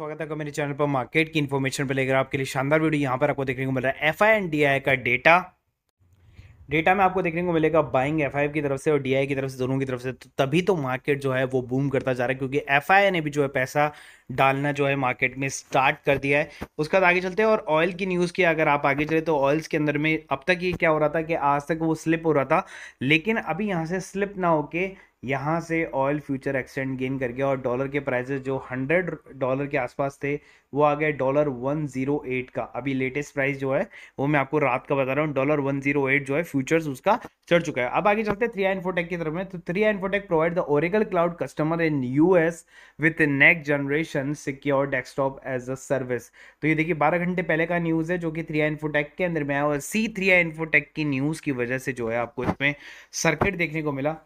स्वागत है आपका मेरे चैनल पर मार्केट की इन्फॉर्मेशन पर लेकर आपके लिए शानदार वीडियो यहाँ पर आपको देखने को मिल रहा है एफ आई एंड डी का डेटा डेटा में आपको देखने को मिलेगा बाइंग एफ की तरफ से और डी की तरफ से दोनों की तरफ से तो तभी तो मार्केट जो है वो बूम करता जा रहा है क्योंकि एफ ने भी जो है पैसा डालना जो है मार्केट में स्टार्ट कर दिया है उसके बाद आगे चलते हैं और ऑयल की न्यूज़ की अगर आप आगे चले तो ऑयल्स के अंदर में अब तक ये क्या हो रहा था कि आज तक वो स्लिप हो रहा था लेकिन अभी यहाँ से स्लिप ना होके यहाँ से ऑयल फ्यूचर एक्सटेंड गेन कर गया और डॉलर के प्राइजेस जो हंड्रेड डॉलर के आसपास थे वो आ गए डॉलर वन जीरो एट का अभी लेटेस्ट प्राइस जो है वो मैं आपको रात का बता रहा हूँ डॉलर वन जीरो एट जो है फ्यूचर्स उसका चढ़ चुका है अब आगे चलते हैं थ्री एन फोटेक की तरफ में तो three I Infotech provide the Oracle cloud customer in U S with next generation secure desktop as a service तो ये देखिए बारह घंटे पहले का न्यूज़ है जो कि थ्री आई इन्फोटेक के अंदर में आया और सी थ्री आई इन्फोटेक की न्यूज़ की वजह से जो है आपको इसमें सर्किट देखने को मिला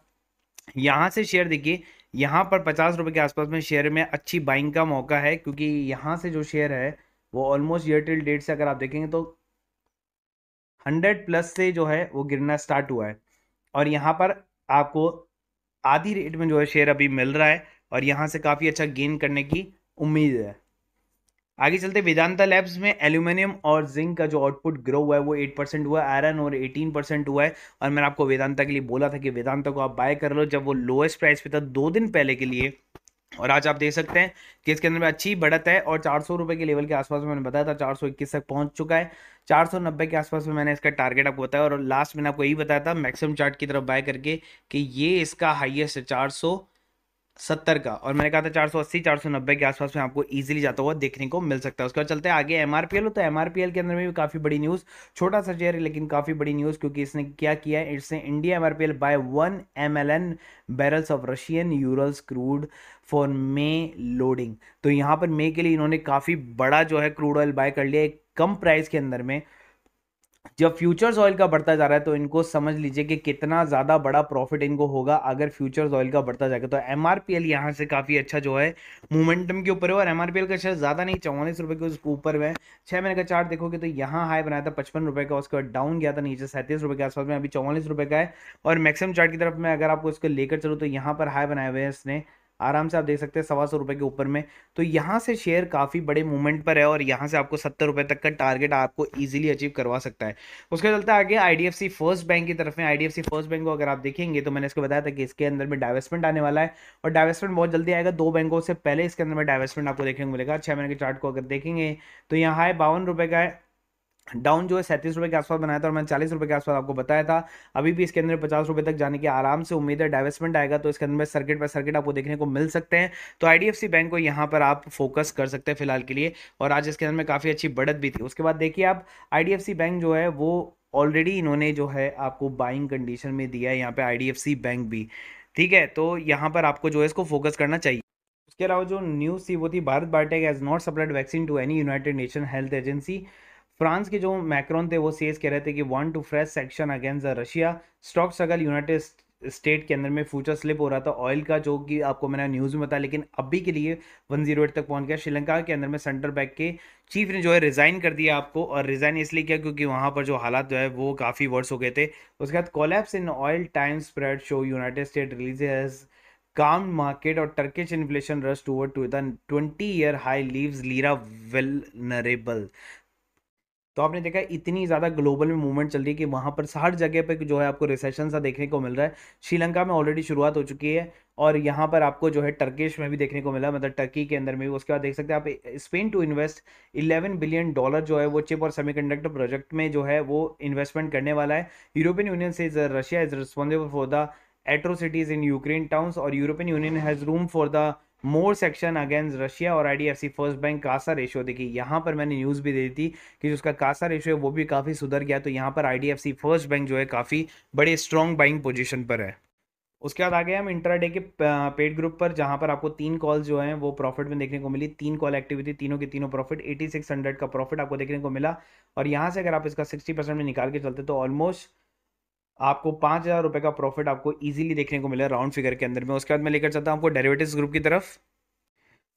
यहाँ से शेयर देखिए यहाँ पर पचास रुपये के आसपास में शेयर में अच्छी बाइंग का मौका है क्योंकि यहाँ से जो शेयर है वो ऑलमोस्ट ईयर टिल डेट से अगर आप देखेंगे तो हंड्रेड प्लस से जो है वो गिरना स्टार्ट हुआ है और यहाँ पर आपको आधी रेट में जो है शेयर अभी मिल रहा है और यहाँ से काफ़ी अच्छा गेन करने की उम्मीद है आगे चलते वेदांता लैब्स में एल्यूमिनियम और जिंक का जो आउटपुट ग्रो हुआ है वो 8 परसेंट हुआ है आयरन और 18 परसेंट हुआ है और मैंने आपको वेदांता के लिए बोला था कि वेदांता को आप बाय कर लो जब वो लोएस्ट प्राइस पे था दो दिन पहले के लिए और आज आप देख सकते हैं कि इसके अंदर में अच्छी बढ़त है और चार सौ के लेवल के आसपास मैंने बताया था चार तक पहुंच चुका है चार सौ नब्बे के आसपास में मैंने इसका टारगेट आपको बताया और लास्ट मैंने आपको यही बताया था मैक्सिमम चार्ट की तरफ बाय करके कि ये इसका हाइएस्ट है चार सौ सत्तर का और मैंने कहा था चार सौ अस्सी चार सौ नब्बे के आसपास में आपको इजीली जाता हुआ देखने को मिल सकता है उसके बाद चलते हैं आगे एमआरपीएल तो एमआरपीएल के अंदर में भी काफ़ी बड़ी न्यूज़ छोटा सा शेयर है लेकिन काफ़ी बड़ी न्यूज़ क्योंकि इसने क्या किया है इसने India MRPL buy one M L N barrels of Russian Urals crude for May loading तो यहाँ पर मे के लिए इन्होंने काफ़ी बड़ा जो है क्रूड ऑयल बाय कर लिया एक कम प्राइस के अंदर में जब फ्यूचर्स ऑयल का बढ़ता जा रहा है तो इनको समझ लीजिए कि कितना ज़्यादा बड़ा प्रॉफिट इनको होगा अगर फ्यूचर्स ऑयल का बढ़ता जाएगा तो एम आर पी एल यहाँ से काफ़ी अच्छा जो है मोमेंटम के ऊपर है और एम आर पी एल का शेयर ज़्यादा नहीं चौवालीस रुपये के उसके ऊपर में छः महीने का चार्ट देखोगे तो यहाँ हाई बनाया था पचपन रुपये का उसके बाद डाउन गया था नीचे सैंतीस रुपये के आसपास में अभी चौवालीस रुपये का है और मैक्सिमम चार्ट की तरफ मैं अगर आपको इसको लेकर चलूँ तो यहाँ पर हाई बनाए हुए हैं इसने आराम से आप देख सकते हैं सवा सौ रुपए के ऊपर में तो यहाँ से शेयर काफ़ी बड़े मूवमेंट पर है और यहाँ से आपको सत्तर रुपये तक का टारगेट आपको इजीली अचीव करवा सकता है उसके चलते आगे आईडीएफसी फर्स्ट बैंक की तरफ में आईडीएफसी फर्स्ट बैंक को अगर आप देखेंगे तो मैंने इसको बताया था कि इसके अंदर में डायवेस्टमेंट आने वाला है और डायवेस्टमेंट बहुत जल्दी आएगा दो बैंकों से पहले इसके अंदर में डायवेस्टमेंट आपको देखने को मिलेगा छह महीने के चार्ट को अगर देखेंगे तो यहाँ है बावन का है डाउन जो है सैंतीस रुपए के आसपास बनाया था और मैंने चालीस रुपए के आसपास आपको बताया था अभी भी इसके अंदर पचास रुपए तक जाने की आराम से उम्मीद है डायवेस्टमेंट आएगा तो इसके अंदर सर्किट पर सर्किट आपको देखने को मिल सकते हैं तो आईडीएफसी बैंक को यहाँ पर आप फोकस कर सकते हैं फिलहाल के लिए और आज इसके अंदर में काफ़ी अच्छी बढ़त भी थी उसके बाद देखिए आप आईडीएफसी बैंक जो है वो ऑलरेडी इन्होंने जो है आपको बाइंग कंडीशन में दिया है यहाँ पर आईडीएफसी बैंक भी ठीक है तो यहाँ पर आपको जो है इसको फोकस करना चाहिए उसके अलावा जो न्यूज़ थी वो थी Bharat Biotech has not supplied vaccine to any United Nation health agency France के जो मैक्रोन थे वो सेज कह रहे थे कि want to fresh section against the Russia stock struggle United State के अंदर में फ्यूचर स्लिप हो रहा था ऑयल का जो कि आपको मैंने न्यूज़ में बताया लेकिन अभी के लिए वन जीरो एट तक पहुंच गया श्रीलंका के अंदर में सेंटर बैंक के चीफ ने जो है रिज़ाइन कर दिया आपको और रिज़ाइन इसलिए किया क्योंकि वहां पर जो हालात जो है वो काफ़ी वर्स हो गए थे उसके बाद collapse in oil time spread show United State release calm market और Turkish inflation rush toward to the twenty year high leaves lira vulnerable तो आपने देखा इतनी ज़्यादा ग्लोबल में मूवमेंट चल रही है कि वहाँ पर हर जगह पर जो है आपको रिसेशन सा देखने को मिल रहा है श्रीलंका में ऑलरेडी शुरुआत हो चुकी है और यहाँ पर आपको जो है टर्किश में भी देखने को मिला मतलब टर्की के अंदर में भी उसके बाद देख सकते हैं आप Spain to invest 11 billion dollar जो है वो चिप और सेमीकंडक्टर प्रोजेक्ट में जो है वो इन्वेस्टमेंट करने वाला है यूरोपियन यूनियन से Russia is responsible for the atrocities in Ukraine towns और European Union has room for the more section against Russia और IDFC first bank CASA ratio देखिए यहाँ पर मैंने न्यूज़ भी दे दी थी कि उसका कासा रेशियो है वो भी काफ़ी सुधर गया तो यहाँ पर आईडीएफसी फर्स्ट बैंक जो है काफ़ी बड़े स्ट्रॉन्ग बाइंग पोजिशन पर है उसके बाद आ गए हम इंट्राडे के पेड ग्रुप पर जहां पर आपको तीन कॉल जो हैं वो प्रॉफिट में देखने को मिली तीन कॉल एक्टिविटी तीनों के तीनों प्रॉफिट हंड्रेड का प्रॉफिट आपको देखने को मिला और यहां से अगर आप इसका सिक्सटी परसेंट में निकाल के चलते तो ऑलमोस्ट आपको पांच हज़ार रुपये का प्रॉफिट आपको इजीली देखने को मिला राउंड फिगर के अंदर में उसके बाद मैं लेकर चलता हूं आपको डेरिवेटिव्स ग्रुप की तरफ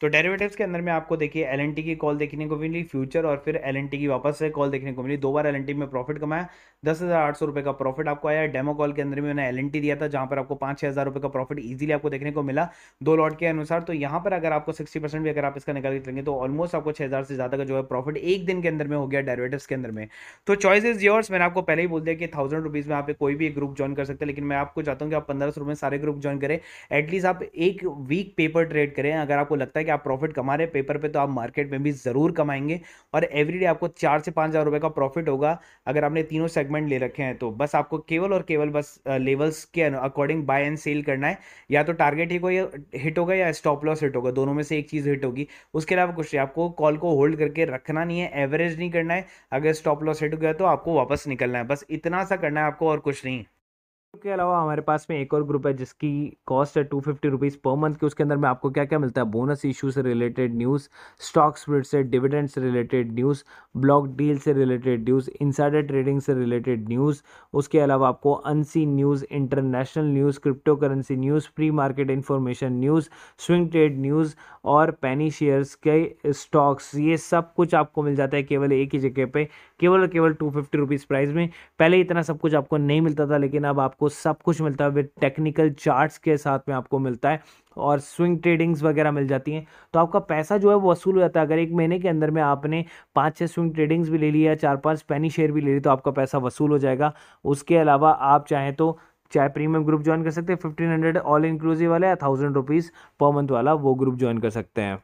तो डेरिवेटिव्स के अंदर में आपको देखिए एल की कॉल देखने को मिली फ्यूचर और फिर एल की वापस से कॉल देखने को मिली दो बार एल में प्रॉफिट कमाया दस हज़ार आठ सौ रुपये का प्रॉफिट आपको आया डेमो कॉल के अंदर में मैंने एल दिया था जहाँ पर आपको पाँच छः हज़ार रुपये का प्रॉफिट इजीली आपको देखने को मिला दो लॉट के अनुसार तो यहाँ पर अगर आपको सिक्सटी परसेंट भी अगर आप इसका निकाल के चलेंगे तो ऑलमोस्ट आपको छः हज़ार से ज़्यादा का जो है प्रॉफिट एक दिन के अंदर में हो गया डेरिवेटिव्स के अंदर में तो चॉइस इज योर्स मैंने आपको पहले ही बोल दिया कि थाउजेंड रुपीज़ में आप कोई भी ग्रुप ज्वाइन कर सकते हैं लेकिन मैं आपको चाहता हूँ कि आप पंद्रह सौ सारे ग्रुप ज्वाइन करें एटलीस्ट आप एक वीक पेपर ट्रेड करें अगर आपको लगता है कि आप प्रॉफिट कमा रहे हैं पेपर पे तो आप मार्केट में भी ज़रूर कमाएंगे और एवरीडे आपको चार से पाँच हज़ार रुपये का प्रॉफिट होगा अगर आपने तीनों सेगमेंट ले रखे हैं तो बस आपको केवल और केवल बस लेवल्स के अकॉर्डिंग बाय एंड सेल करना है या तो टारगेट ही कोई हिट होगा या स्टॉप लॉस हिट होगा दोनों में से एक चीज़ हिट होगी उसके अलावा कुछ नहीं आपको कॉल को होल्ड करके रखना नहीं है एवरेज नहीं करना है अगर स्टॉप लॉस हिट हो गया तो आपको वापस निकलना है बस इतना सा करना है आपको और कुछ नहीं के अलावा हमारे पास में एक और ग्रुप है जिसकी कॉस्ट है two fifty rupees per month के उसके अंदर में आपको क्या क्या मिलता है बोनस इशू से रिलेटेड न्यूज़ स्टॉक स्प्रिट से डिविडेंड से रिलेटेड न्यूज़ ब्लॉक डील से रिलेटेड न्यूज़ इंसाइडर ट्रेडिंग से रिलेटेड न्यूज़ उसके अलावा आपको अनसी news international news crypto currency news pre market information news swing trade news और पैनी शेयर्स के स्टॉक्स ये सब कुछ आपको मिल जाता है केवल एक ही जगह पर केवल केवल टू फिफ्टी रुपीज़ प्राइस में पहले इतना सब कुछ आपको नहीं मिलता था लेकिन अब आपको आपको सब कुछ मिलता है विद टेक्निकल चार्ट्स के साथ में आपको मिलता है और स्विंग ट्रेडिंग्स वगैरह मिल जाती हैं तो आपका पैसा जो है वो वसूल हो जाता है अगर एक महीने के अंदर में आपने पाँच छह स्विंग ट्रेडिंग्स भी ले लिया चार पाँच पैनी शेयर भी ले ली तो आपका पैसा वसूल हो जाएगा उसके अलावा आप चाहें तो चाहे प्रीमियम ग्रुप ज्वाइन कर सकते हैं फिफ्टीन हंड्रेड ऑल इंक्लूसिव वाला या थाउजेंड रुपीज़ पर मंथ वाला वो ग्रुप ज्वाइन कर सकते हैं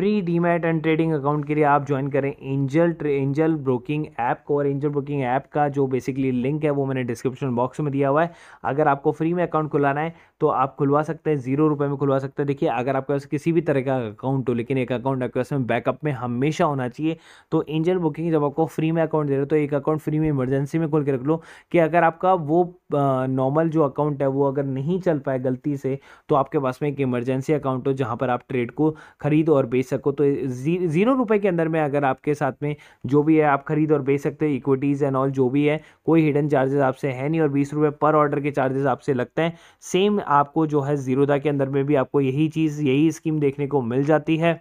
free demat and trading account के लिए आप ज्वाइन करें एंजल एंजल ब्रोकिंग ऐप को और एंजल ब्रोकिंग ऐप का जो बेसिकली लिंक है वो मैंने डिस्क्रिप्शन बॉक्स में दिया हुआ है अगर आपको फ्री में अकाउंट खुलाना है तो आप खुलवा सकते हैं जीरो रुपये में खुलवा सकते हैं देखिए अगर आपके पास किसी भी तरह का अकाउंट हो लेकिन एक अकाउंट आपके पास में बैकअप में हमेशा होना चाहिए तो एंजल बुकिंग जब आपको फ्री में अकाउंट दे रहे हो तो एक अकाउंट फ्री में इमरजेंसी में खोल के रख लो कि अगर आपका वो नॉर्मल जो अकाउंट है वो अगर नहीं चल पाए गलती से तो आपके पास में एक इमरजेंसी अकाउंट हो जहाँ पर आप ट्रेड को खरीद और बेच सको तो जी, ज़ीरो रुपए के अंदर में अगर आपके साथ में जो भी है आप खरीद और बेच सकते हो इक्विटीज़ एंड ऑल जो भी है कोई हिडन चार्जेस आपसे है नहीं और बीस रुपए पर ऑर्डर के चार्जेस आपसे लगते हैं सेम आपको जो है जीरोदा के अंदर में भी आपको यही चीज़ यही स्कीम देखने को मिल जाती है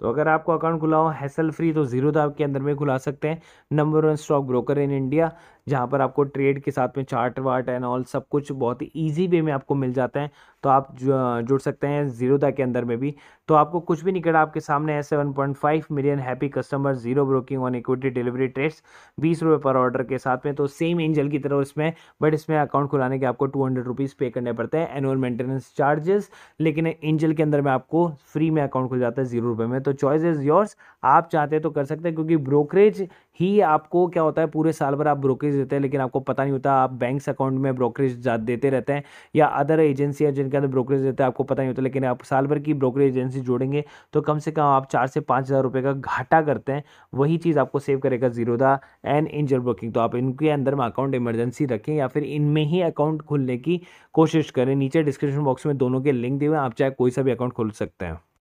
तो अगर आपको अकाउंट खुलाओ हैसल फ्री तो जीरो दाब के अंदर में खुला सकते हैं number one stock broker in India जहाँ पर आपको ट्रेड के साथ में चार्ट वार्ट एंड ऑल सब कुछ बहुत ही ईजी वे में आपको मिल जाता है तो आप जुड़ सकते हैं जीरोदा के अंदर में भी तो आपको कुछ भी निकल आपके सामने है seven point five million happy customer zero broking on equity delivery trades बीस रुपये पर ऑर्डर के साथ में तो सेम एंजल की तरह उसमें बट इसमें अकाउंट खुलाने के आपको टू हंड्रेड रुपीज़ पे करने पड़ते हैं एनुअल मेंटेनेंस चार्जेस लेकिन एंजल के अंदर में आपको फ्री में अकाउंट खुल जाता है जीरो रुपये में तो चॉइस इज़ योर्स आप चाहते हैं तो कर सकते हैं क्योंकि ब्रोकरेज ही आपको क्या होता है पूरे साल भर आप ब्रोकरेज ब्रोकरेज देते हैं लेकिन आपको पता नहीं होता आप बैंक अकाउंट में ब्रोकरेज देते रहते हैं या अदर एजेंसियाँ जिनके अंदर ब्रोकरेज देते हैं आपको पता नहीं होता लेकिन आप साल भर की ब्रोकरेज एजेंसी जोड़ेंगे तो कम से कम आप चार से पाँच हज़ार रुपये का घाटा करते हैं वही चीज़ आपको सेव करेगा जीरो दा एंड इंजर ब्रोकिंग तो आप इनके अंदर में अकाउंट इमरजेंसी रखें या फिर इनमें ही अकाउंट खोलने की कोशिश करें नीचे डिस्क्रिप्शन बॉक्स में दोनों के लिंक दिए हुए आप चाहे कोई सा भी अकाउंट खोल सकते हैं